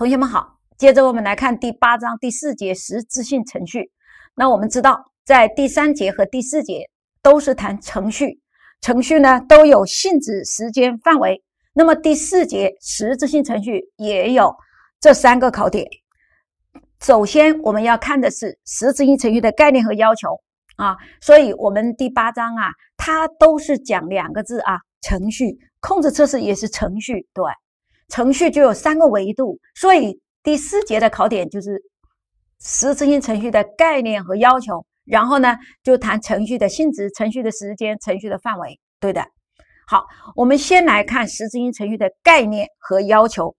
同学们好，接着我们来看第八章第四节实质性程序。那我们知道，在第三节和第四节都是谈程序，程序呢都有性质、时间、范围。那么第四节实质性程序也有这三个考点。首先我们要看的是实质性程序的概念和要求啊，所以我们第八章啊，它都是讲两个字啊，程序控制测试也是程序，对。程序就有三个维度，所以第四节的考点就是实质性程序的概念和要求。然后呢，就谈程序的性质、程序的时间、程序的范围。对的，好，我们先来看实质性程序的概念和要求。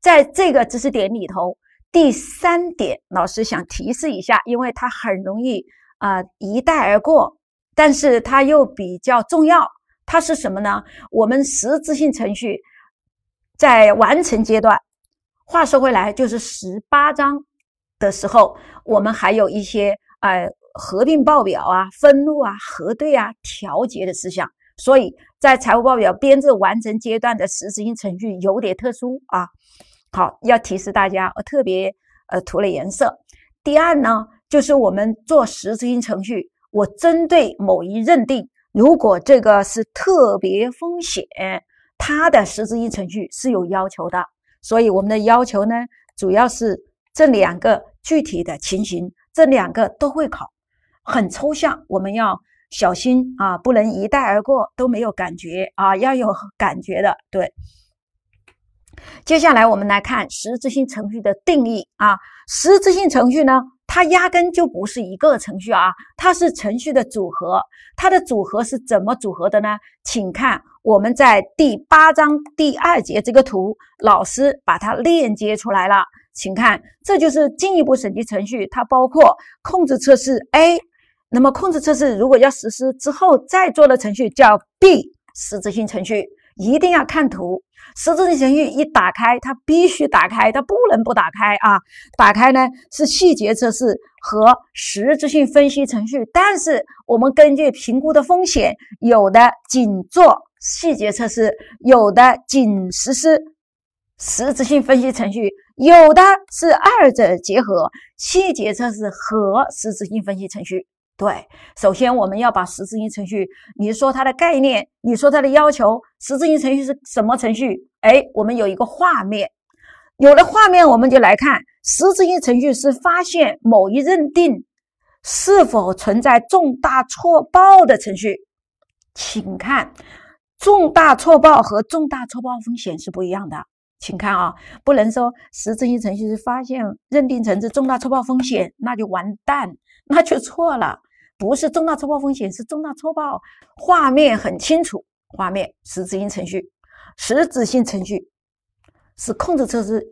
在这个知识点里头，第三点老师想提示一下，因为它很容易啊一带而过，但是它又比较重要。它是什么呢？我们实质性程序。在完成阶段，话说回来，就是十八章的时候，我们还有一些呃合并报表啊、分录啊、核对啊、调节的事项。所以在财务报表编制完成阶段的实质性程序有点特殊啊。好，要提示大家，我特别呃涂了颜色。第二呢，就是我们做实质性程序，我针对某一认定，如果这个是特别风险。它的实质性程序是有要求的，所以我们的要求呢，主要是这两个具体的情形，这两个都会考，很抽象，我们要小心啊，不能一带而过，都没有感觉啊，要有感觉的。对，接下来我们来看实质性程序的定义啊，实质性程序呢，它压根就不是一个程序啊，它是程序的组合，它的组合是怎么组合的呢？请看。我们在第八章第二节这个图，老师把它链接出来了，请看，这就是进一步审计程序，它包括控制测试 A。那么控制测试如果要实施之后再做的程序叫 B，实质性程序一定要看图。实质性程序一打开，它必须打开，它不能不打开啊！打开呢是细节测试和实质性分析程序，但是我们根据评估的风险，有的仅做。细节测试有的仅实施实质性分析程序，有的是二者结合。细节测试和实质性分析程序，对，首先我们要把实质性程序，你说它的概念，你说它的要求，实质性程序是什么程序？哎，我们有一个画面，有了画面我们就来看，实质性程序是发现某一认定是否存在重大错报的程序，请看。重大错报和重大错报风险是不一样的，请看啊，不能说实质性程序是发现、认定层次重大错报风险，那就完蛋，那就错了。不是重大错报风险，是重大错报。画面很清楚，画面实质性程序、实质性程序是控制测试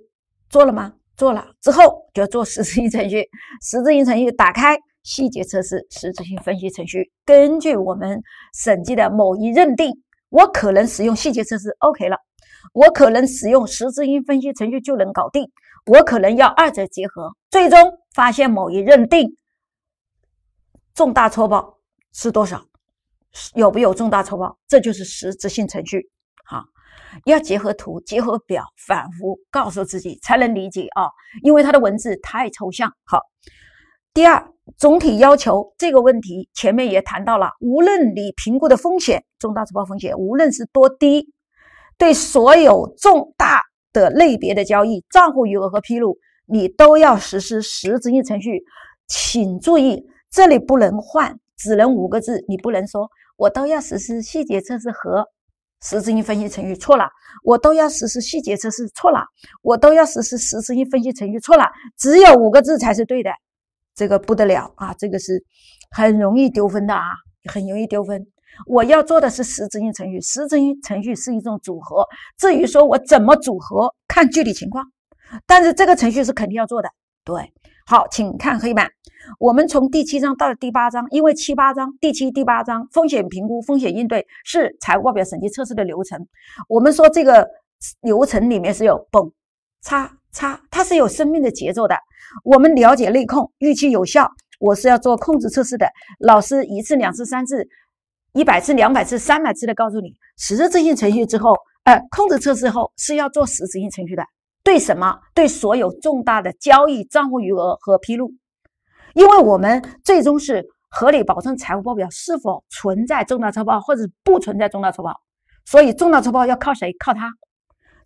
做了吗？做了之后就要做实质性程序，实质性程序打开细节测试、实质性分析程序，根据我们审计的某一认定。我可能使用细节测试，OK 了。我可能使用实质性分析程序就能搞定。我可能要二者结合，最终发现某一认定重大错报是多少，有没有重大错报，这就是实质性程序。好，要结合图、结合表，反复告诉自己才能理解啊，因为它的文字太抽象。好，第二。总体要求这个问题前面也谈到了，无论你评估的风险重大错报风险，无论是多低，对所有重大的类别的交易、账户余额和披露，你都要实施实质性程序。请注意，这里不能换，只能五个字，你不能说“我都要实施细节测试和实质性分析程序”，错了；“我都要实施细节测试”，错了；“我都要实施实质性分析程序”，错了。只有五个字才是对的。这个不得了啊！这个是很容易丢分的啊，很容易丢分。我要做的是实质性程序，实质性程序是一种组合。至于说我怎么组合，看具体情况。但是这个程序是肯定要做的。对，好，请看黑板，我们从第七章到了第八章，因为七八章，第七、第八章风险评估、风险应对是财务报表审计测试的流程。我们说这个流程里面是有蹦、叉、叉，它是有生命的节奏的。我们了解内控，预期有效，我是要做控制测试的。老师一次、两次、三次，一百次、两百次、三百次的告诉你，实质性程序之后，哎，控制测试后是要做实质性程序的。对什么？对所有重大的交易、账户余额和披露。因为我们最终是合理保证财务报表是否存在重大错报或者不存在重大错报，所以重大错报要靠谁？靠他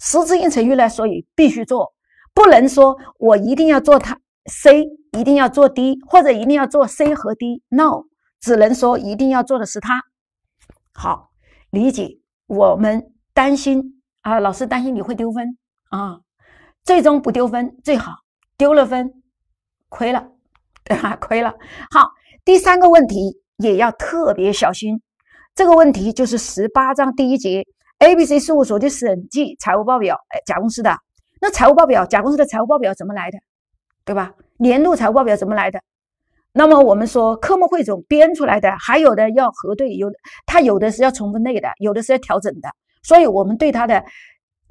实质性程序呢？所以必须做。不能说我一定要做它 C，一定要做 D，或者一定要做 C 和 D。No，只能说一定要做的是它。好，理解。我们担心啊，老师担心你会丢分啊。最终不丢分最好，丢了分，亏了，对吧？亏了。好，第三个问题也要特别小心。这个问题就是十八章第一节 A B C 事务所的审计财务报表，哎，甲公司的。那财务报表，甲公司的财务报表怎么来的，对吧？年度财务报表怎么来的？那么我们说科目汇总编出来的，还有的要核对，有它有的是要重分类的，有的是要调整的，所以我们对它的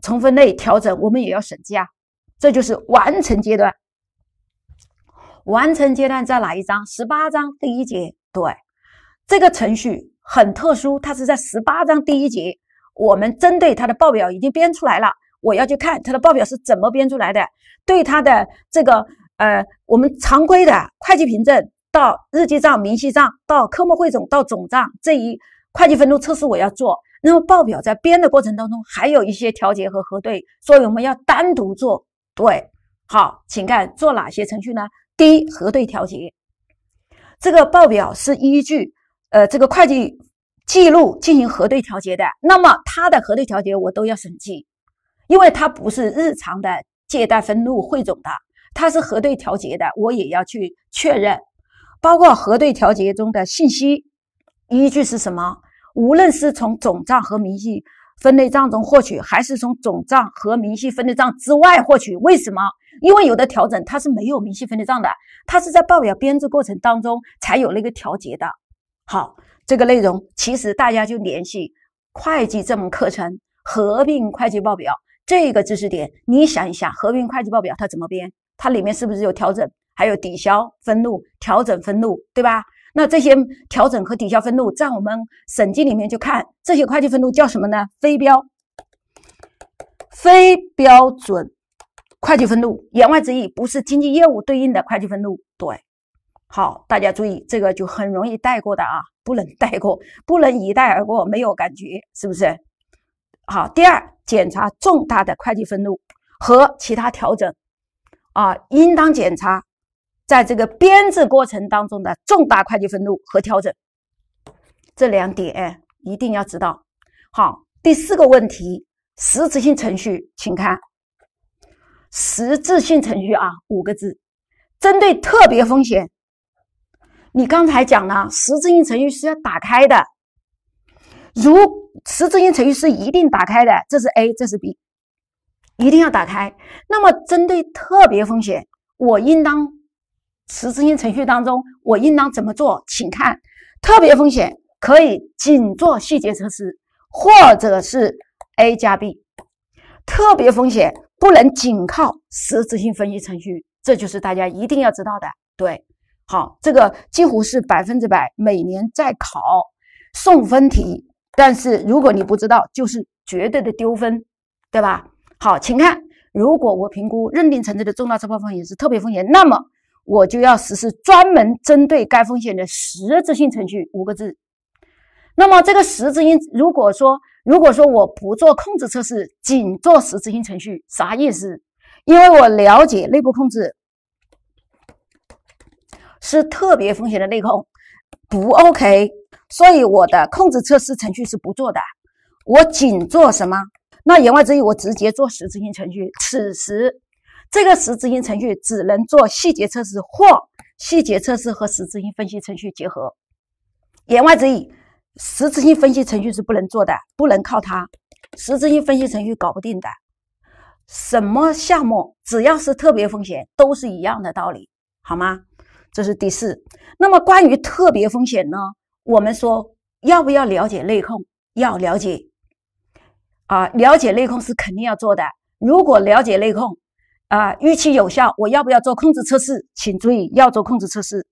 重分类、调整，我们也要审计啊。这就是完成阶段。完成阶段在哪一章？十八章第一节。对，这个程序很特殊，它是在十八章第一节，我们针对它的报表已经编出来了。我要去看他的报表是怎么编出来的，对他的这个呃，我们常规的会计凭证到日记账、明细账到科目汇总到总账这一会计分录测试我要做。那么报表在编的过程当中还有一些调节和核对，所以我们要单独做。对，好，请看做哪些程序呢？第一，核对调节，这个报表是依据呃这个会计记录进行核对调节的，那么它的核对调节我都要审计。因为它不是日常的借贷分录汇总的，它是核对调节的，我也要去确认，包括核对调节中的信息依据是什么？无论是从总账和明细分类账中获取，还是从总账和明细分类账之外获取，为什么？因为有的调整它是没有明细分类账的，它是在报表编制过程当中才有那个调节的。好，这个内容其实大家就联系会计这门课程合并会计报表。这个知识点，你想一想，合并会计报表它怎么编？它里面是不是有调整，还有抵消分录、调整分录，对吧？那这些调整和抵消分录，在我们审计里面去看，这些会计分录叫什么呢？非标、非标准会计分录。言外之意，不是经济业务对应的会计分录。对，好，大家注意，这个就很容易带过的啊，不能带过，不能一带而过，没有感觉，是不是？好，第二。检查重大的会计分录和其他调整，啊，应当检查在这个编制过程当中的重大会计分录和调整。这两点一定要知道。好，第四个问题，实质性程序，请看实质性程序啊，五个字，针对特别风险。你刚才讲了实质性程序是要打开的。如实质性程序是一定打开的，这是 A，这是 B，一定要打开。那么针对特别风险，我应当实质性程序当中我应当怎么做？请看，特别风险可以仅做细节测试，或者是 A 加 B。特别风险不能仅靠实质性分析程序，这就是大家一定要知道的。对，好，这个几乎是百分之百每年在考送分题。但是如果你不知道，就是绝对的丢分，对吧？好，请看，如果我评估认定层次的重大错报风险是特别风险，那么我就要实施专门针对该风险的实质性程序。五个字。那么这个实质性，如果说如果说我不做控制测试，仅做实质性程序，啥意思？因为我了解内部控制是特别风险的内控，不 OK。所以我的控制测试程序是不做的，我仅做什么？那言外之意，我直接做实质性程序。此时，这个实质性程序只能做细节测试或细节测试和实质性分析程序结合。言外之意，实质性分析程序是不能做的，不能靠它。实质性分析程序搞不定的，什么项目只要是特别风险，都是一样的道理，好吗？这是第四。那么关于特别风险呢？我们说要不要了解内控？要了解啊，了解内控是肯定要做的。如果了解内控啊，预期有效，我要不要做控制测试？请注意，要做控制测试。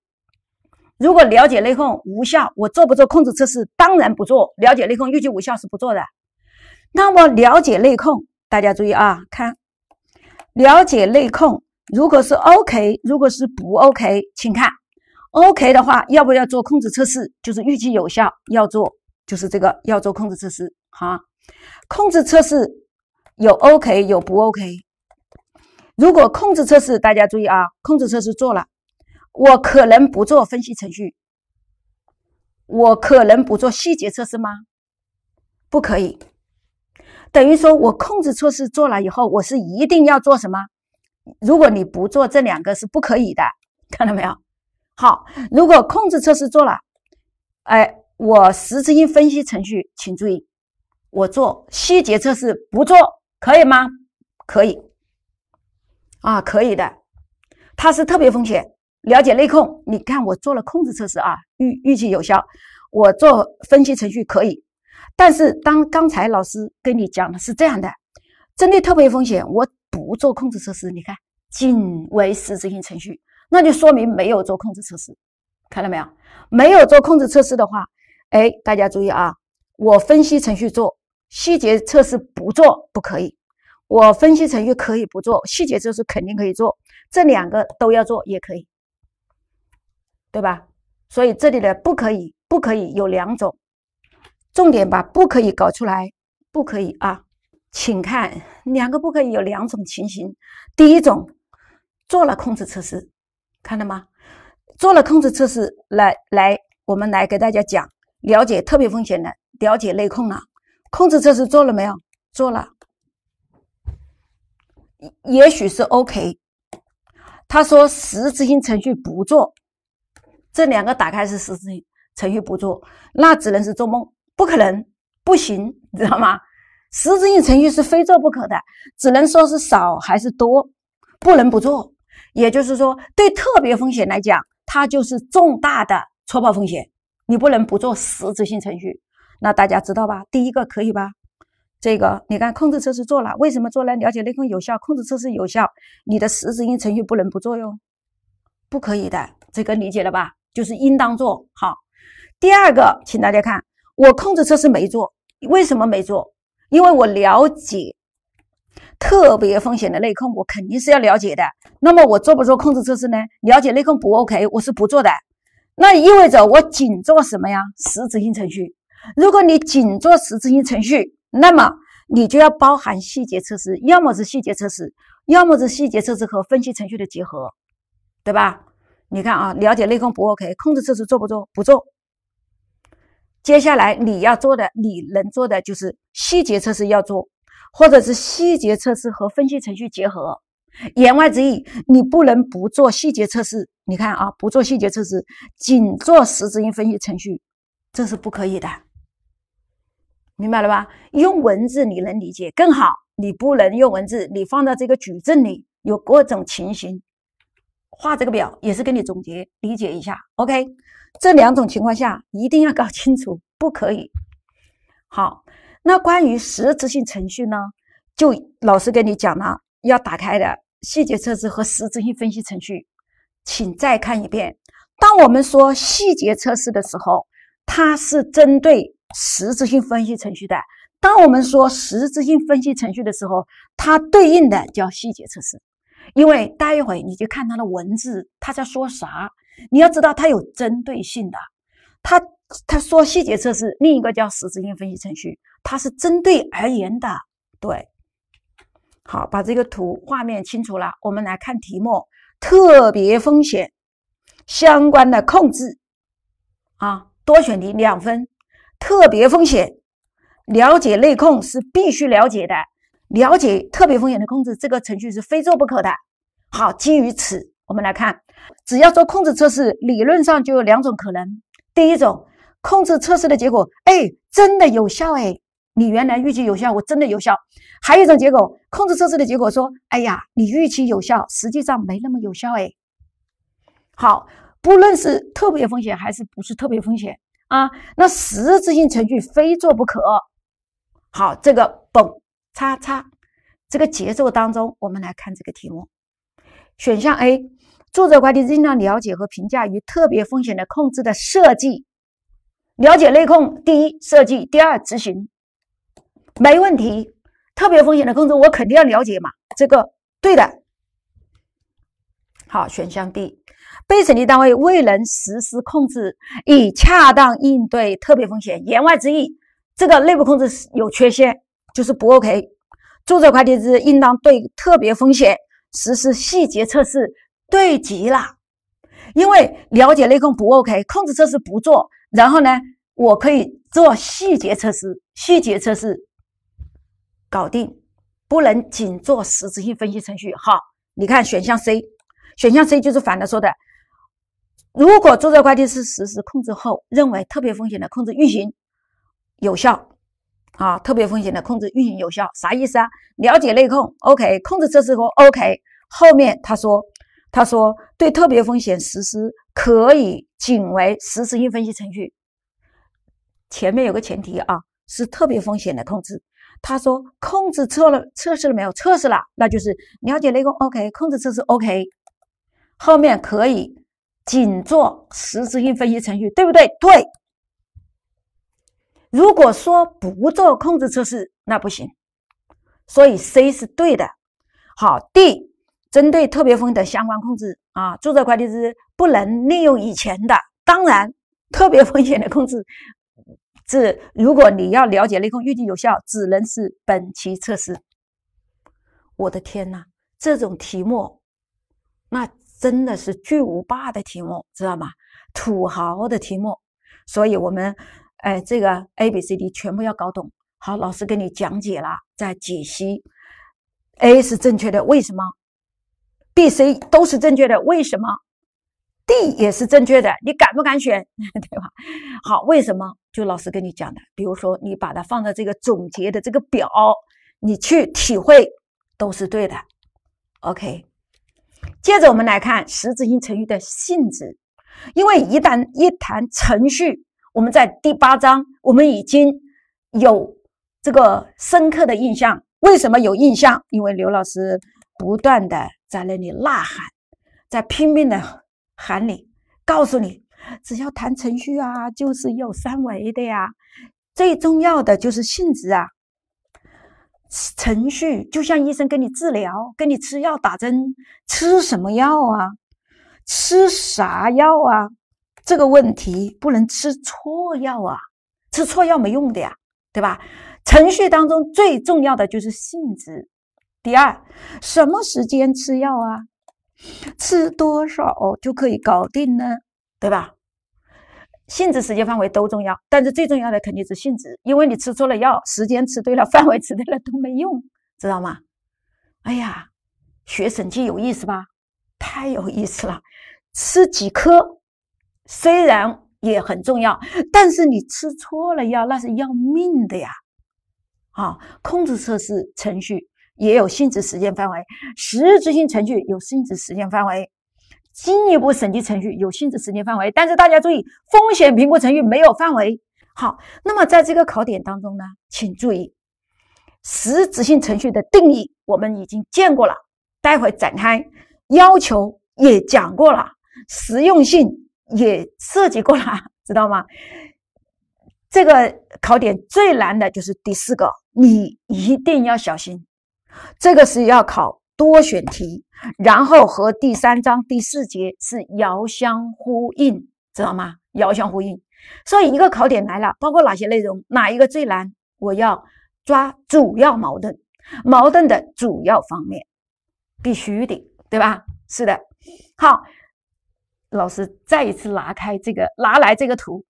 如果了解内控无效，我做不做控制测试？当然不做。了解内控预期无效是不做的。那么了解内控，大家注意啊，看了解内控，如果是 OK，如果是不 OK，请看。OK 的话，要不要做控制测试？就是预计有效要做，就是这个要做控制测试哈。控制测试有 OK 有不 OK。如果控制测试大家注意啊，控制测试做了，我可能不做分析程序，我可能不做细节测试吗？不可以。等于说我控制测试做了以后，我是一定要做什么？如果你不做这两个是不可以的，看到没有？好，如果控制测试做了，哎，我实质性分析程序，请注意，我做细节测试不做可以吗？可以，啊，可以的。它是特别风险，了解内控。你看，我做了控制测试啊，预预计有效，我做分析程序可以。但是，当刚才老师跟你讲的是这样的，针对特别风险，我不做控制测试，你看，仅为实质性程序。那就说明没有做控制测试，看到没有？没有做控制测试的话，哎，大家注意啊！我分析程序做细节测试不做不可以，我分析程序可以不做，细节测试肯定可以做，这两个都要做也可以，对吧？所以这里的不可以，不可以有两种，重点把不可以搞出来，不可以啊！请看两个不可以有两种情形，第一种做了控制测试。看到吗？做了控制测试来来，我们来给大家讲了解特别风险的了解内控了。控制测试做了没有？做了，也许是 OK。他说实质性程序不做，这两个打开是实质性程序不做，那只能是做梦，不可能，不行，你知道吗？实质性程序是非做不可的，只能说是少还是多，不能不做。也就是说，对特别风险来讲，它就是重大的错报风险，你不能不做实质性程序。那大家知道吧？第一个可以吧？这个你看，控制测试做了，为什么做呢？了解内控有效，控制测试有效，你的实质性程序不能不做哟，不可以的。这个理解了吧？就是应当做。好，第二个，请大家看，我控制测试没做，为什么没做？因为我了解。特别风险的内控，我肯定是要了解的。那么我做不做控制测试呢？了解内控不 OK，我是不做的。那意味着我仅做什么呀？实质性程序。如果你仅做实质性程序，那么你就要包含细节测试，要么是细节测试，要么是细节测试和分析程序的结合，对吧？你看啊，了解内控不 OK，控制测试做不做？不做。接下来你要做的，你能做的就是细节测试要做。或者是细节测试和分析程序结合，言外之意，你不能不做细节测试。你看啊，不做细节测试，仅做实质性分析程序，这是不可以的。明白了吧？用文字你能理解更好。你不能用文字，你放到这个矩阵里，有各种情形，画这个表也是给你总结理解一下。OK，这两种情况下一定要搞清楚，不可以。好。那关于实质性程序呢？就老师跟你讲了，要打开的细节测试和实质性分析程序，请再看一遍。当我们说细节测试的时候，它是针对实质性分析程序的；当我们说实质性分析程序的时候，它对应的叫细节测试。因为待一会你就看它的文字，它在说啥？你要知道它有针对性的。他他说细节测试，另一个叫实质性分析程序。它是针对而言的，对，好，把这个图画面清楚了，我们来看题目，特别风险相关的控制，啊，多选题两分，特别风险，了解内控是必须了解的，了解特别风险的控制，这个程序是非做不可的。好，基于此，我们来看，只要做控制测试，理论上就有两种可能，第一种，控制测试的结果，哎，真的有效，哎。你原来预期有效，我真的有效。还有一种结果，控制测试的结果说：“哎呀，你预期有效，实际上没那么有效。”哎，好，不论是特别风险还是不是特别风险啊，那实质性程序非做不可。好，这个蹦叉叉这个节奏当中，我们来看这个题目。选项 A，作者快递尽量了解和评价与特别风险的控制的设计，了解内控，第一设计，第二执行。没问题，特别风险的工作我肯定要了解嘛，这个对的。好，选项 B，被审计单位未能实施控制以恰当应对特别风险，言外之意，这个内部控制有缺陷，就是不 OK。注册会计师应当对特别风险实施细节测试，对极了，因为了解内控不 OK，控制测试不做，然后呢，我可以做细节测试，细节测试。搞定，不能仅做实质性分析程序哈。你看选项 C，选项 C 就是反的说的。如果注册会计师实施控制后，认为特别风险的控制运行有效，啊，特别风险的控制运行有效，啥意思啊？了解内控，OK，控制测试后 OK。后面他说，他说对特别风险实施可以仅为实质性分析程序。前面有个前提啊，是特别风险的控制。他说控制测了测试了没有测试了，那就是了解那个 OK 控制测试 OK，后面可以仅做实质性分析程序，对不对？对。如果说不做控制测试，那不行。所以 C 是对的。好，D 针对特别风险的相关控制啊，注册会计师不能利用以前的，当然特别风险的控制。这如果你要了解雷公预计有效，只能是本期测试。我的天哪，这种题目那真的是巨无霸的题目，知道吗？土豪的题目。所以，我们哎，这个 A、B、C、D 全部要搞懂。好，老师给你讲解了，在解析。A 是正确的，为什么？B、C 都是正确的，为什么？D 也是正确的，你敢不敢选？对吧？好，为什么？就老师跟你讲的，比如说你把它放在这个总结的这个表，你去体会，都是对的。OK，接着我们来看实质性成语的性质，因为一旦一谈程序，我们在第八章我们已经有这个深刻的印象。为什么有印象？因为刘老师不断的在那里呐喊，在拼命的。喊你，告诉你，只要谈程序啊，就是有三维的呀。最重要的就是性质啊。程序就像医生跟你治疗，跟你吃药打针，吃什么药啊？吃啥药啊？这个问题不能吃错药啊，吃错药没用的呀，对吧？程序当中最重要的就是性质。第二，什么时间吃药啊？吃多少就可以搞定呢？对吧？性质、时间、范围都重要，但是最重要的肯定是性质，因为你吃错了药，时间吃对了，范围吃对了都没用，知道吗？哎呀，学审计有意思吧？太有意思了！吃几颗虽然也很重要，但是你吃错了药那是要命的呀！好，控制测试程序。也有性质时间范围，实质性程序有性质时间范围，进一步审计程序有性质时间范围，但是大家注意，风险评估程序没有范围。好，那么在这个考点当中呢，请注意实质性程序的定义，我们已经见过了，待会展开要求也讲过了，实用性也涉及过了，知道吗？这个考点最难的就是第四个，你一定要小心。这个是要考多选题，然后和第三章第四节是遥相呼应，知道吗？遥相呼应。所以一个考点来了，包括哪些内容？哪一个最难？我要抓主要矛盾，矛盾的主要方面，必须的，对吧？是的。好，老师再一次拿开这个，拿来这个图，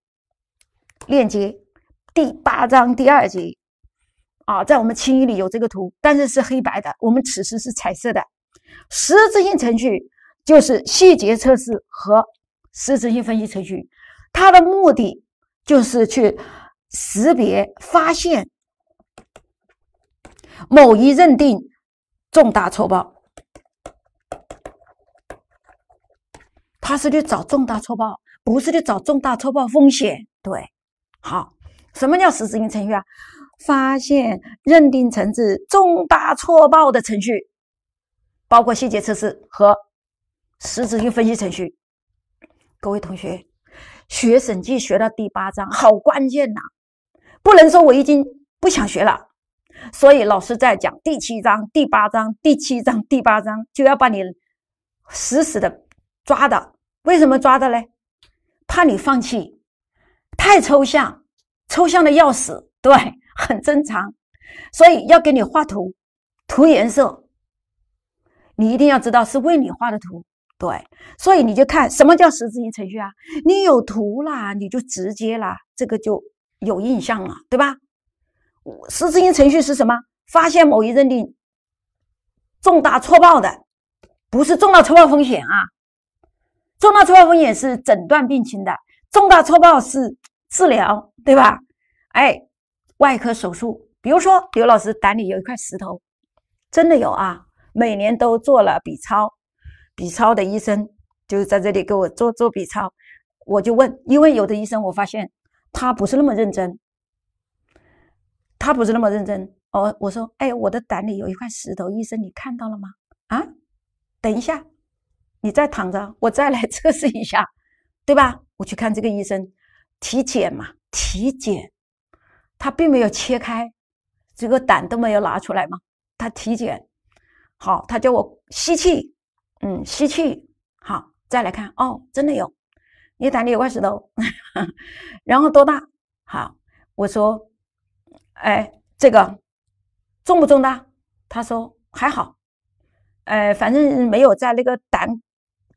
链接第八章第二节。啊，在我们清一里有这个图，但是是黑白的。我们此时是彩色的。实质性程序就是细节测试和实质性分析程序，它的目的就是去识别、发现某一认定重大错报。它是去找重大错报，不是去找重大错报风险。对，好，什么叫实质性程序啊？发现认定层次重大错报的程序，包括细节测试和实质性分析程序。各位同学，学审计学到第八章，好关键呐！不能说我已经不想学了。所以老师在讲第七章、第八章，第七章、第八章就要把你死死的抓的。为什么抓的嘞？怕你放弃，太抽象，抽象的要死。对。很正常，所以要给你画图，涂颜色。你一定要知道是为你画的图，对。所以你就看什么叫十字形程序啊？你有图啦，你就直接啦，这个就有印象了，对吧？十字形程序是什么？发现某一认定重大错报的，不是重大错报风险啊，重大错报风险是诊断病情的，重大错报是治疗，对吧？哎。外科手术，比如说刘老师胆里有一块石头，真的有啊！每年都做了 B 超，B 超的医生就在这里给我做做 B 超，我就问，因为有的医生我发现他不是那么认真，他不是那么认真哦。我说，哎，我的胆里有一块石头，医生你看到了吗？啊？等一下，你再躺着，我再来测试一下，对吧？我去看这个医生，体检嘛，体检。他并没有切开，这个胆都没有拿出来嘛。他体检好，他叫我吸气，嗯，吸气，好，再来看，哦，真的有，你胆里有块石头，然后多大？好，我说，哎，这个重不重大？他说还好，呃，反正没有在那个胆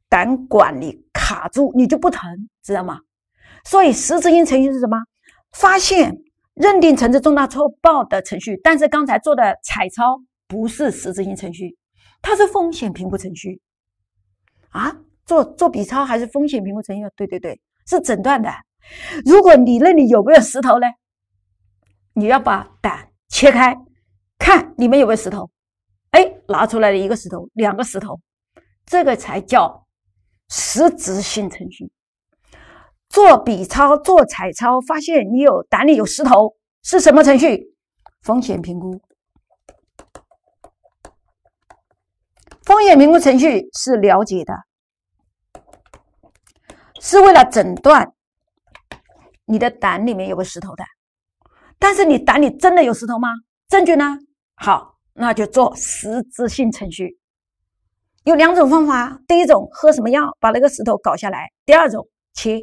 胆管里卡住，你就不疼，知道吗？所以十字星程序是什么？发现。认定成是重大错报的程序，但是刚才做的彩超不是实质性程序，它是风险评估程序啊。做做 B 超还是风险评估程序？对对对，是诊断的。如果你那里有没有石头呢？你要把胆切开，看里面有没有石头。哎，拿出来了一个石头，两个石头，这个才叫实质性程序。做 B 超、做彩超，发现你有胆里有石头，是什么程序？风险评估。风险评估程序是了解的，是为了诊断你的胆里面有个石头的。但是你胆里真的有石头吗？证据呢？好，那就做实质性程序。有两种方法：第一种，喝什么药把那个石头搞下来；第二种，切。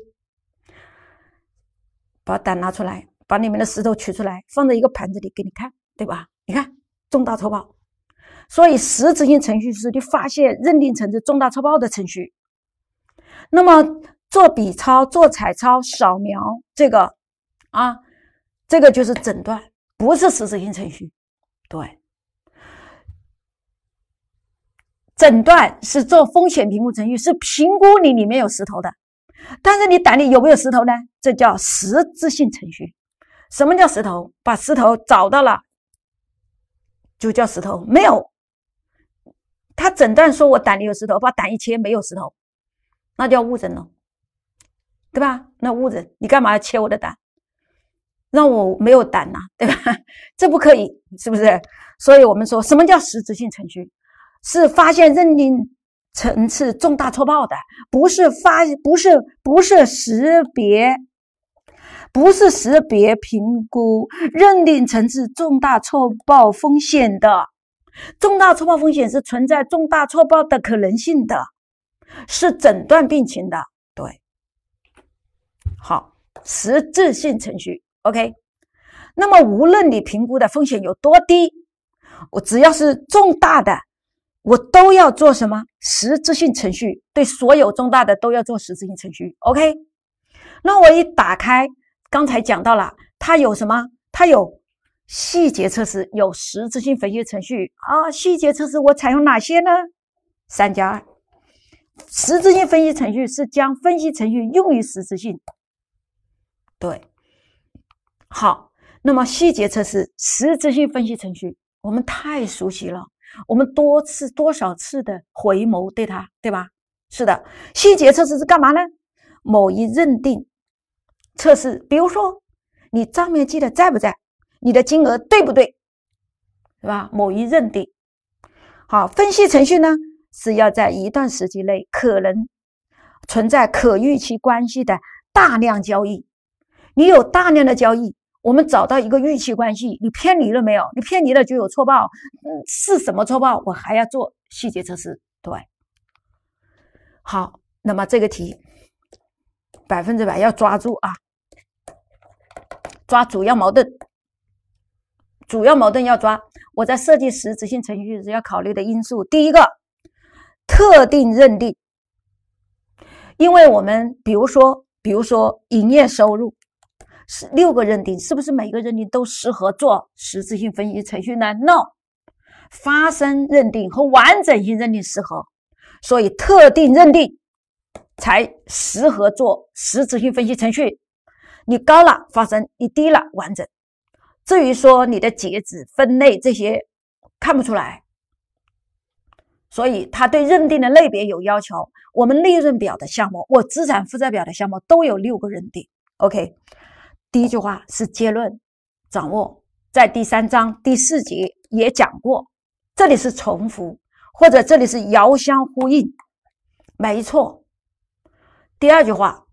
把胆拿出来，把里面的石头取出来，放在一个盘子里给你看，对吧？你看重大错报，所以实质性程序是你发现、认定成是重大错报的程序。那么做 B 超、做彩超、扫描这个啊，这个就是诊断，不是实质性程序。对，诊断是做风险评估程序，是评估你里面有石头的。但是你胆里有没有石头呢？这叫实质性程序。什么叫石头？把石头找到了，就叫石头。没有，他诊断说我胆里有石头，把胆一切没有石头，那叫误诊了，对吧？那误诊，你干嘛要切我的胆，让我没有胆呐，对吧？这不可以，是不是？所以我们说什么叫实质性程序？是发现、认定。层次重大错报的不是发不是不是识别，不是识别评估认定层次重大错报风险的，重大错报风险是存在重大错报的可能性的，是诊断病情的，对，好实质性程序，OK，那么无论你评估的风险有多低，我只要是重大的。我都要做什么实质性程序？对所有重大的都要做实质性程序。OK，那我一打开，刚才讲到了，它有什么？它有细节测试，有实质性分析程序啊。细节测试我采用哪些呢？三加二。实质性分析程序是将分析程序用于实质性。对，好，那么细节测试、实质性分析程序，我们太熟悉了。我们多次多少次的回眸，对他，对吧？是的，细节测试是干嘛呢？某一认定测试，比如说你账面记得在不在，你的金额对不对，对吧？某一认定。好，分析程序呢是要在一段时期内可能存在可预期关系的大量交易，你有大量的交易。我们找到一个预期关系，你偏离了没有？你偏离了就有错报，嗯，是什么错报？我还要做细节测试，对。好，那么这个题百分之百要抓住啊，抓主要矛盾，主要矛盾要抓。我在设计实质性程序时要考虑的因素，第一个，特定认定，因为我们比如说，比如说营业收入。是六个认定，是不是每个认定都适合做实质性分析程序呢？No，发生认定和完整性认定适合，所以特定认定才适合做实质性分析程序。你高了发生，你低了完整。至于说你的截止、分类这些，看不出来。所以它对认定的类别有要求。我们利润表的项目，我资产负债表的项目都有六个认定。OK。第一句话是结论，掌握在第三章第四节也讲过，这里是重复，或者这里是遥相呼应，没错。第二句话，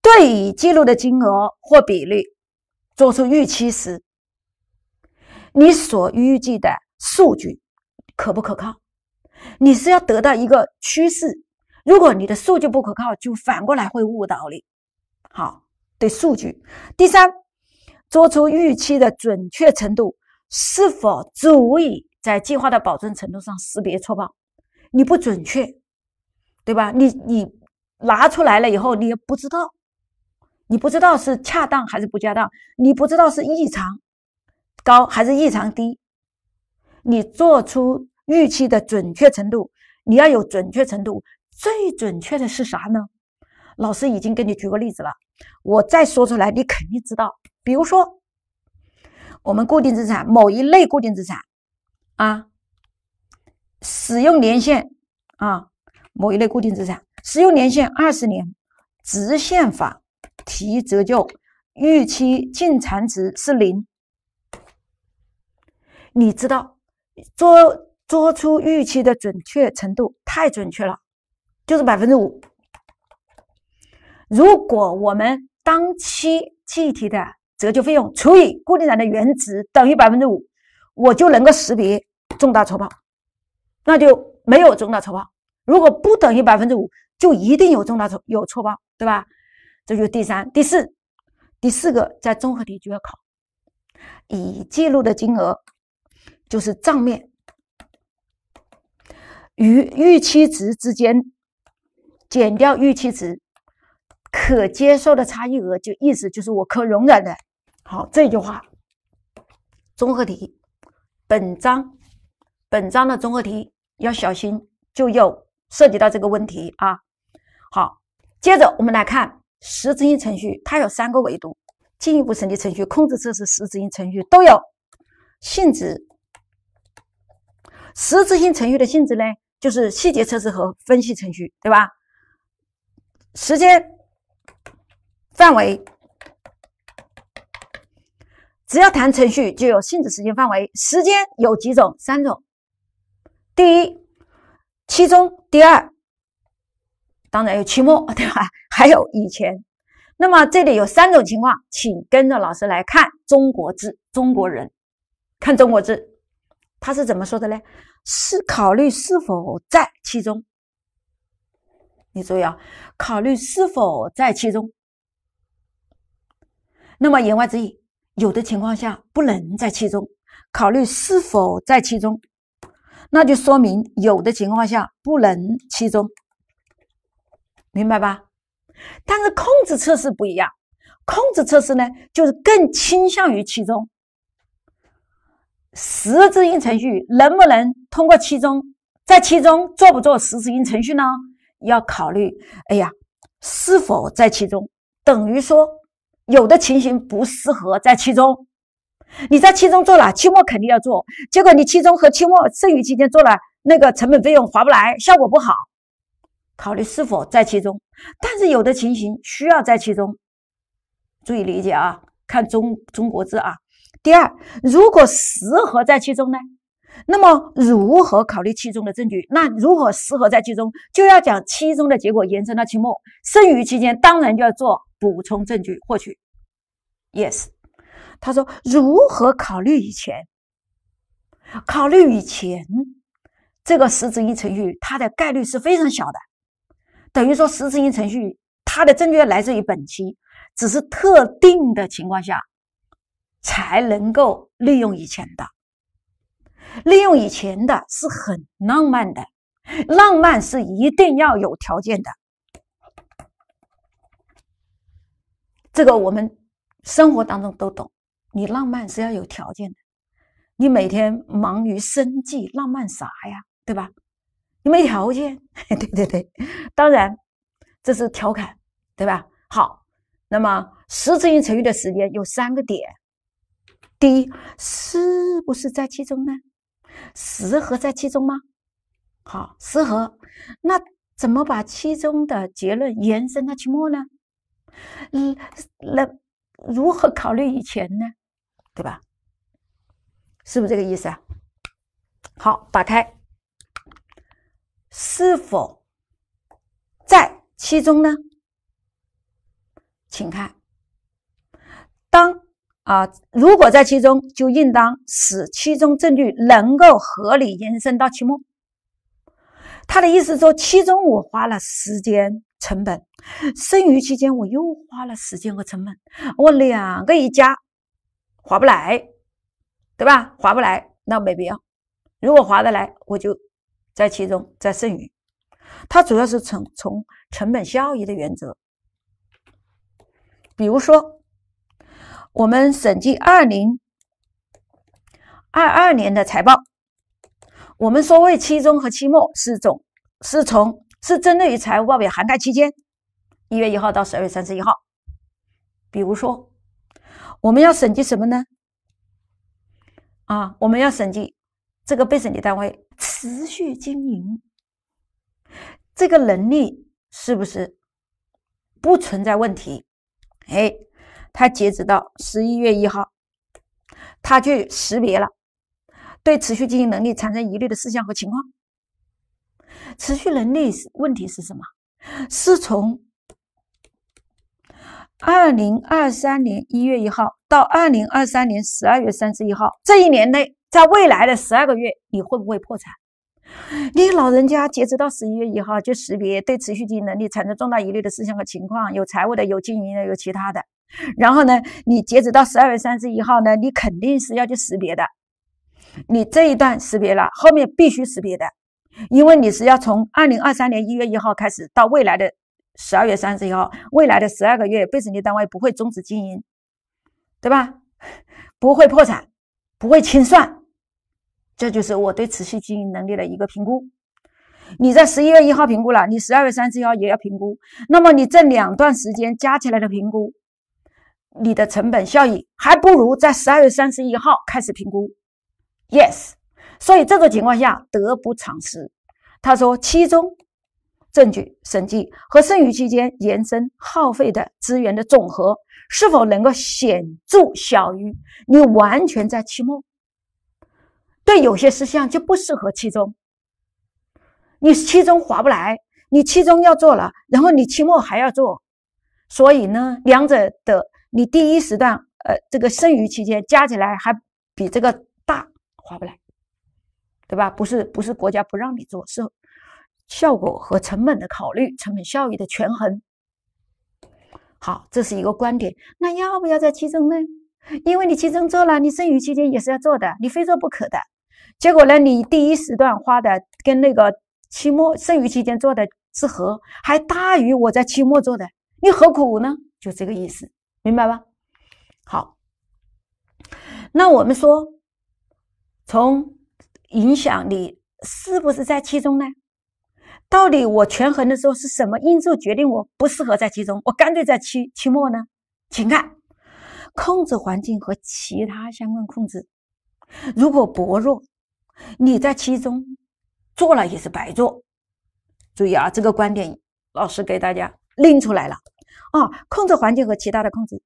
对已记录的金额或比率做出预期时，你所预计的数据可不可靠？你是要得到一个趋势，如果你的数据不可靠，就反过来会误导你。好。对数据，第三，做出预期的准确程度是否足以在计划的保证程度上识别错报？你不准确，对吧？你你拿出来了以后，你也不知道，你不知道是恰当还是不恰当，你不知道是异常高还是异常低。你做出预期的准确程度，你要有准确程度，最准确的是啥呢？老师已经给你举过例子了，我再说出来，你肯定知道。比如说，我们固定资产某一类固定资产，啊，使用年限啊，某一类固定资产使用年限二十年，直线法提折旧，预期净残值是零，你知道，做做出预期的准确程度太准确了，就是百分之五。如果我们当期计提的折旧费用除以固定资产的原值等于百分之五，我就能够识别重大错报，那就没有重大错报。如果不等于百分之五，就一定有重大错有错报，对吧？这就是第三、第四、第四个在综合题就要考已记录的金额就是账面与预期值之间减掉预期值。可接受的差异额就意思就是我可容忍的。好，这句话。综合题，本章，本章的综合题要小心，就要涉及到这个问题啊。好，接着我们来看实质性程序，它有三个维度：进一步审计程序、控制测试、实质性程序都有性质。实质性程序的性质呢，就是细节测试和分析程序，对吧？时间。范围，只要谈程序，就有性质、时间范围。时间有几种？三种。第一，期中；第二，当然有期末，对吧？还有以前。那么这里有三种情况，请跟着老师来看中国字、中国人。看中国字，他是怎么说的呢？是考虑是否在其中。你注意啊，考虑是否在其中。那么言外之意，有的情况下不能在其中考虑是否在其中，那就说明有的情况下不能其中，明白吧？但是控制测试不一样，控制测试呢，就是更倾向于其中实质性程序能不能通过其中，在其中做不做实质性程序呢？要考虑，哎呀，是否在其中，等于说。有的情形不适合在其中，你在期中做了，期末肯定要做，结果你期中和期末剩余期间做了那个成本费用划不来，效果不好，考虑是否在其中。但是有的情形需要在其中，注意理解啊，看中中国字啊。第二，如果适合在其中呢，那么如何考虑期中的证据？那如何适合在其中，就要讲期中的结果延伸到期末剩余期间，当然就要做。补充证据获取，yes。他说：“如何考虑以前？考虑以前这个实质性程序，它的概率是非常小的。等于说实质性程序，它的证据来自于本期，只是特定的情况下才能够利用以前的。利用以前的是很浪漫的，浪漫是一定要有条件的。”这个我们生活当中都懂，你浪漫是要有条件的，你每天忙于生计，浪漫啥呀，对吧？你没条件，对对对，当然这是调侃，对吧？好，那么十字音成语的时间有三个点，第一是不是在其中呢？适合在其中吗？好，适合，那怎么把其中的结论延伸到期末呢？嗯，那如何考虑以前呢？对吧？是不是这个意思啊？好，打开。是否在其中呢？请看。当啊，如果在其中，就应当使其中证据能够合理延伸到期末。他的意思说，其中我花了时间。成本剩余期间，我又花了时间和成本，我两个一加划不来，对吧？划不来那没必要。如果划得来，我就在其中在剩余。它主要是从从成本效益的原则。比如说，我们审计二零二二年的财报，我们所谓期中和期末是总是从。是针对于财务报表涵盖期间，一月一号到十二月三十一号。比如说，我们要审计什么呢？啊，我们要审计这个被审计单位持续经营这个能力是不是不存在问题？哎，他截止到十一月一号，他去识别了对持续经营能力产生疑虑的事项和情况。持续能力是问题是什么？是从二零二三年一月一号到二零二三年十二月三十一号这一年内，在未来的十二个月，你会不会破产？你老人家截止到十一月一号就识别对持续经营能力产生重大疑虑的事项和情况，有财务的，有经营的，有其他的。然后呢，你截止到十二月三十一号呢，你肯定是要去识别的。你这一段识别了，后面必须识别的。因为你是要从二零二三年一月一号开始到未来的十二月三十一号，未来的十二个月，被审计单位不会终止经营，对吧？不会破产，不会清算，这就是我对持续经营能力的一个评估。你在十一月一号评估了，你十二月三十一号也要评估，那么你这两段时间加起来的评估，你的成本效益还不如在十二月三十一号开始评估。Yes。所以这种情况下得不偿失。他说，期中证据审计和剩余期间延伸耗费的资源的总和是否能够显著小于你完全在期末？对有些事项就不适合期中，你期中划不来，你期中要做了，然后你期末还要做，所以呢，两者的你第一时段呃这个剩余期间加起来还比这个大，划不来。对吧？不是，不是国家不让你做，是效果和成本的考虑，成本效益的权衡。好，这是一个观点。那要不要在期中呢？因为你期中做了，你剩余期间也是要做的，你非做不可的。结果呢，你第一时段花的跟那个期末剩余期间做的之和还大于我在期末做的，你何苦呢？就这个意思，明白吧？好，那我们说从。影响你是不是在其中呢？到底我权衡的时候是什么因素决定我不适合在其中？我干脆在期期末呢？请看控制环境和其他相关控制，如果薄弱，你在其中做了也是白做。注意啊，这个观点老师给大家拎出来了啊，控制环境和其他的控制，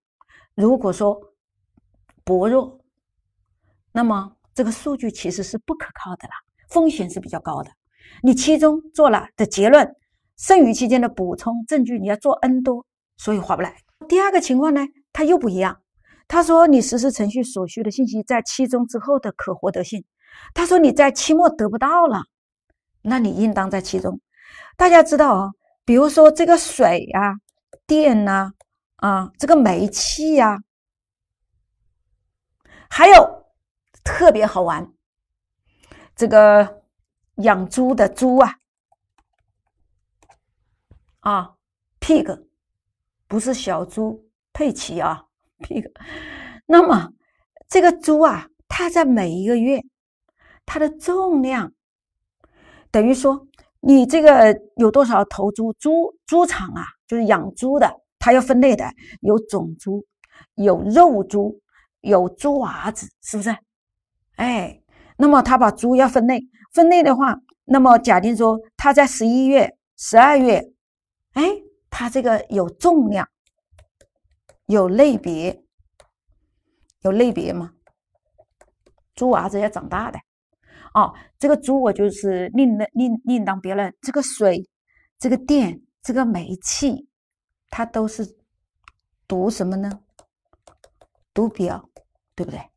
如果说薄弱，那么。这个数据其实是不可靠的啦，风险是比较高的。你期中做了的结论，剩余期间的补充证据你要做 N 多，所以划不来。第二个情况呢，它又不一样。他说你实施程序所需的信息在期中之后的可获得性，他说你在期末得不到了，那你应当在期中。大家知道啊，比如说这个水呀、电呐、啊这个煤气呀，还有。特别好玩，这个养猪的猪啊，啊，pig 不是小猪佩奇啊，pig。那么这个猪啊，它在每一个月，它的重量等于说你这个有多少头猪？猪猪场啊，就是养猪的，它要分类的，有种猪，有肉猪，有猪娃子，是不是？哎，那么他把猪要分类，分类的话，那么假定说他在十一月、十二月，哎，他这个有重量，有类别，有类别吗？猪娃子要长大的哦。这个猪我就是另另另当别论。这个水、这个电、这个煤气，它都是读什么呢？读表，对不对？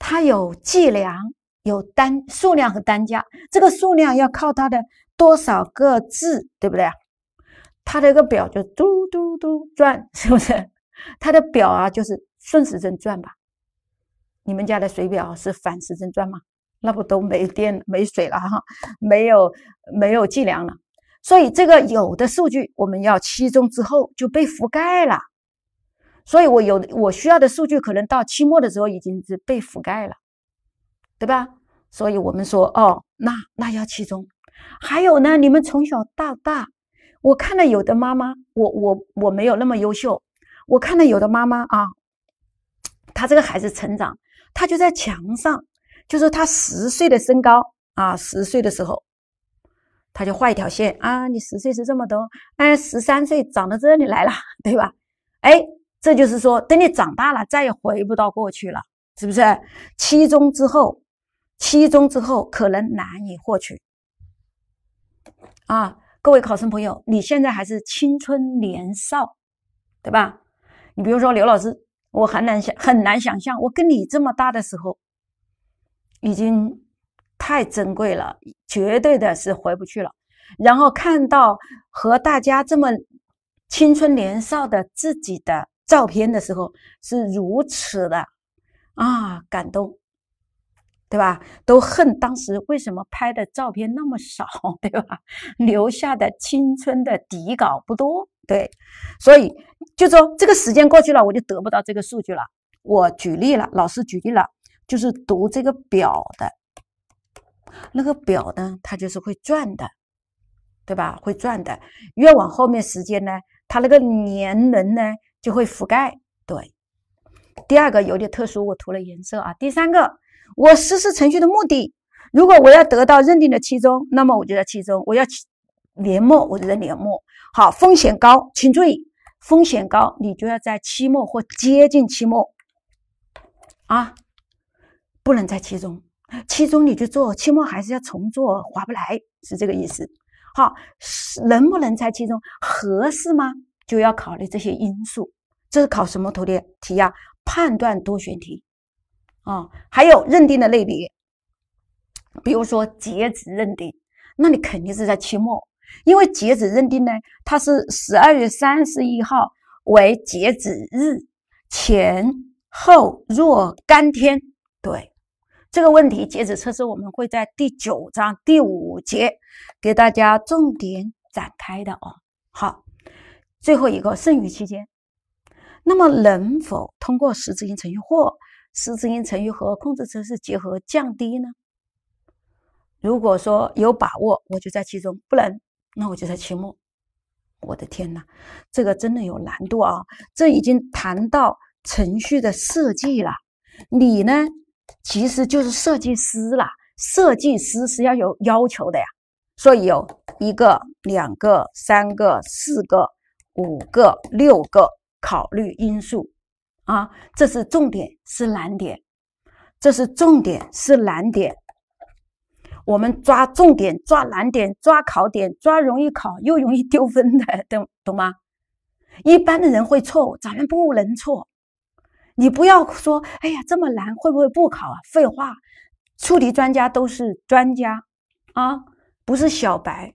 它有计量，有单数量和单价。这个数量要靠它的多少个字，对不对？它的一个表就嘟嘟嘟转，是不是？它的表啊，就是顺时针转吧？你们家的水表是反时针转吗？那不都没电没水了哈？没有没有计量了。所以这个有的数据，我们要期中之后就被覆盖了。所以，我有我需要的数据，可能到期末的时候已经是被覆盖了，对吧？所以我们说，哦，那那要期中。还有呢，你们从小到大，我看到有的妈妈，我我我没有那么优秀，我看到有的妈妈啊，她这个孩子成长，她就在墙上，就是她十岁的身高啊，十岁的时候，她就画一条线啊，你十岁是这么多，哎，十三岁长到这里来了，对吧？哎。这就是说，等你长大了，再也回不到过去了，是不是？七中之后，七中之后可能难以获取。啊，各位考生朋友，你现在还是青春年少，对吧？你比如说刘老师，我很难想，很难想象，我跟你这么大的时候，已经太珍贵了，绝对的是回不去了。然后看到和大家这么青春年少的自己的。照片的时候是如此的啊，感动，对吧？都恨当时为什么拍的照片那么少，对吧？留下的青春的底稿不多，对。所以就说这个时间过去了，我就得不到这个数据了。我举例了，老师举例了，就是读这个表的那个表呢，它就是会转的，对吧？会转的，越往后面时间呢，它那个年轮呢。就会覆盖。对，第二个有点特殊，我涂了颜色啊。第三个，我实施程序的目的，如果我要得到认定的期中，那么我就在期中；我要年末，我就在年末。好，风险高，请注意，风险高，你就要在期末或接近期末啊，不能在期中。期中你去做，期末还是要重做，划不来，是这个意思。好，能不能在期中合适吗？就要考虑这些因素，这是考什么图的题呀？判断多选题，啊，还有认定的类别，比如说截止认定，那你肯定是在期末，因为截止认定呢，它是十二月三十一号为截止日，前后若干天。对这个问题，截止测试我们会在第九章第五节给大家重点展开的哦。好。最后一个剩余期间，那么能否通过实质性程序或实质性程序和控制测试结合降低呢？如果说有把握，我就在其中；不能，那我就在期末。我的天哪，这个真的有难度啊！这已经谈到程序的设计了，你呢，其实就是设计师了。设计师是要有要求的呀，所以有一个、两个、三个、四个。五个、六个考虑因素，啊，这是重点，是难点，这是重点，是难点。我们抓重点，抓难点，抓考点，抓容易考又容易丢分的，懂懂吗？一般的人会错，咱们不能错。你不要说，哎呀，这么难，会不会不考啊？废话，出题专家都是专家，啊，不是小白。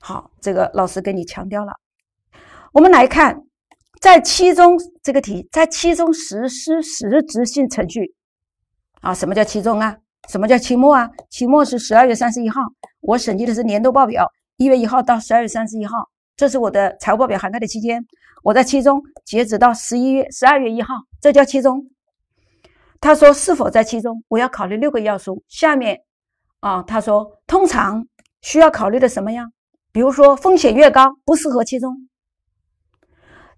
好，这个老师给你强调了。我们来看，在期中这个题，在期中实施实质性程序，啊，什么叫期中啊？什么叫期末啊？期末是十二月三十一号，我审计的是年度报表，一月一号到十二月三十一号，这是我的财务报表涵盖的期间。我在期中截止到十一月十二月一号，这叫期中。他说是否在期中，我要考虑六个要素。下面，啊，他说通常需要考虑的什么呀？比如说风险越高，不适合期中。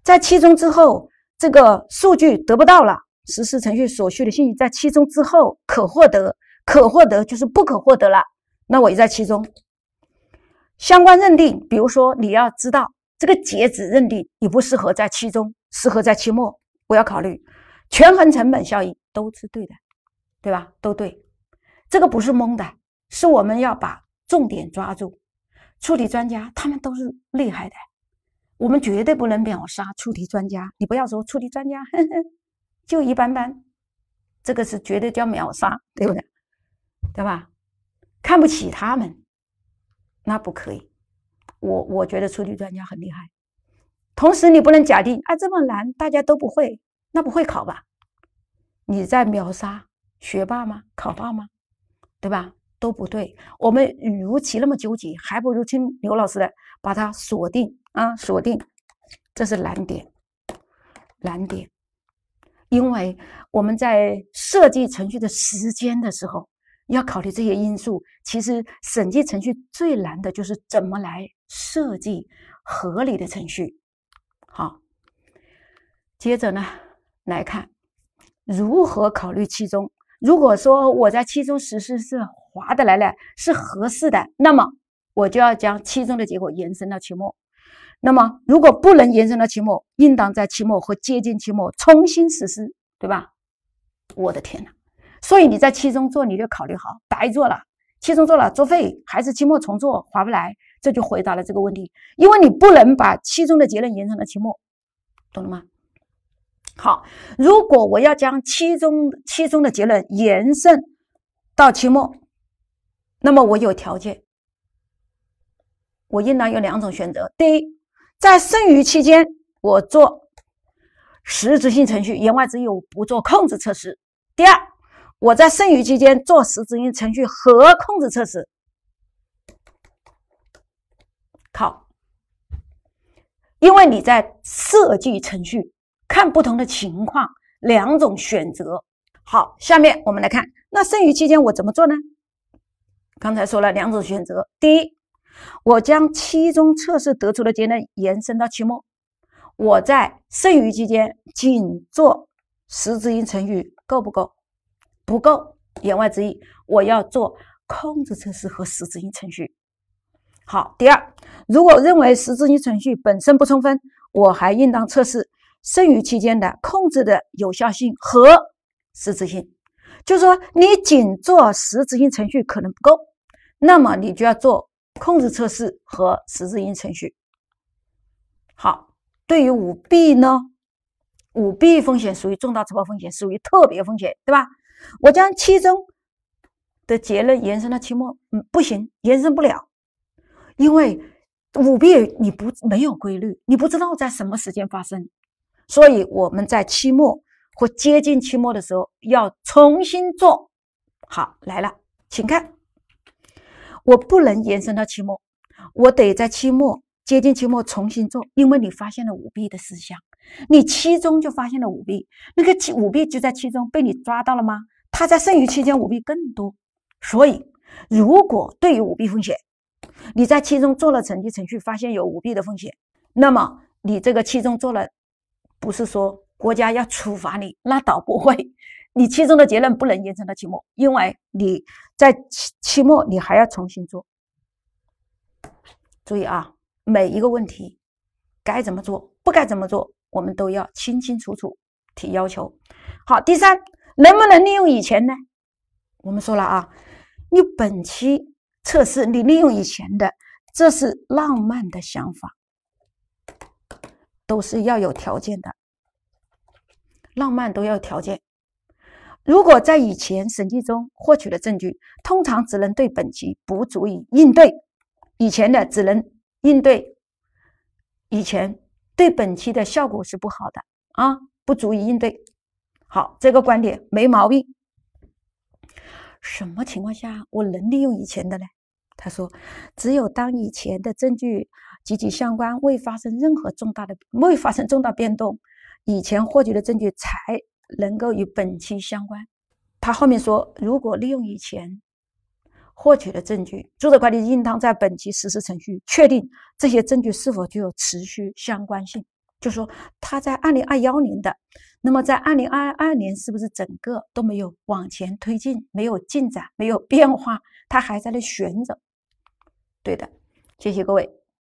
在期中之后，这个数据得不到了，实施程序所需的信息在期中之后可获得，可获得就是不可获得了。那我也在期中。相关认定，比如说你要知道这个截止认定，你不适合在期中，适合在期末，我要考虑，权衡成本效益都是对的，对吧？都对，这个不是蒙的，是我们要把重点抓住。处理专家他们都是厉害的。我们绝对不能秒杀出题专家，你不要说出题专家就一般般，这个是绝对叫秒杀，对不对？对吧？看不起他们，那不可以。我我觉得出题专家很厉害，同时你不能假定啊这么难大家都不会，那不会考吧？你在秒杀学霸吗？考霸吗？对吧？都不对。我们语无奇那么纠结，还不如听刘老师的，把它锁定。啊，锁定，这是难点，难点，因为我们在设计程序的时间的时候，要考虑这些因素。其实，审计程序最难的就是怎么来设计合理的程序。好，接着呢来看如何考虑期中。如果说我在期中实施是划得来的，是合适的，那么我就要将期中的结果延伸到期末。那么，如果不能延伸到期末，应当在期末和接近期末重新实施，对吧？我的天呐！所以你在期中做，你就考虑好，白做了。期中做了作废，还是期末重做，划不来。这就回答了这个问题，因为你不能把期中的结论延伸到期末，懂了吗？好，如果我要将期中期中的结论延伸到期末，那么我有条件，我应当有两种选择：第一，在剩余期间，我做实质性程序，言外之意我不做控制测试。第二，我在剩余期间做实质性程序和控制测试。考，因为你在设计程序，看不同的情况，两种选择。好，下面我们来看，那剩余期间我怎么做呢？刚才说了两种选择，第一。我将期中测试得出的结论延伸到期末。我在剩余期间仅做实质性程序够不够？不够。言外之意，我要做控制测试和实质性程序。好，第二，如果认为实质性程序本身不充分，我还应当测试剩余期间的控制的有效性和实质性。就是说，你仅做实质性程序可能不够，那么你就要做。控制测试和实质性程序。好，对于舞弊呢？舞弊风险属于重大承包风险，属于特别风险，对吧？我将期中的结论延伸到期末，嗯，不行，延伸不了，因为舞弊你不没有规律，你不知道在什么时间发生，所以我们在期末或接近期末的时候要重新做。好，来了，请看。我不能延伸到期末，我得在期末接近期末重新做，因为你发现了舞弊的思想，你期中就发现了舞弊，那个舞弊就在期中被你抓到了吗？他在剩余期间舞弊更多，所以如果对于舞弊风险，你在期中做了成绩程序，发现有舞弊的风险，那么你这个期中做了，不是说国家要处罚你，那倒不会。你期中的结论不能延伸到期末，因为你在期期末你还要重新做。注意啊，每一个问题该怎么做，不该怎么做，我们都要清清楚楚提要求。好，第三，能不能利用以前呢？我们说了啊，你本期测试你利用以前的，这是浪漫的想法，都是要有条件的，浪漫都要条件。如果在以前审计中获取的证据，通常只能对本期不足以应对以前的，只能应对以前对本期的效果是不好的啊，不足以应对。好，这个观点没毛病。什么情况下我能利用以前的呢？他说，只有当以前的证据及其相关，未发生任何重大的未发生重大变动，以前获取的证据才。能够与本期相关，他后面说，如果利用以前获取的证据，注册会计应当在本期实施程序，确定这些证据是否具有持续相关性。就说他在二零二幺年的，那么在二零二二年是不是整个都没有往前推进，没有进展，没有变化，它还在那悬着？对的，谢谢各位。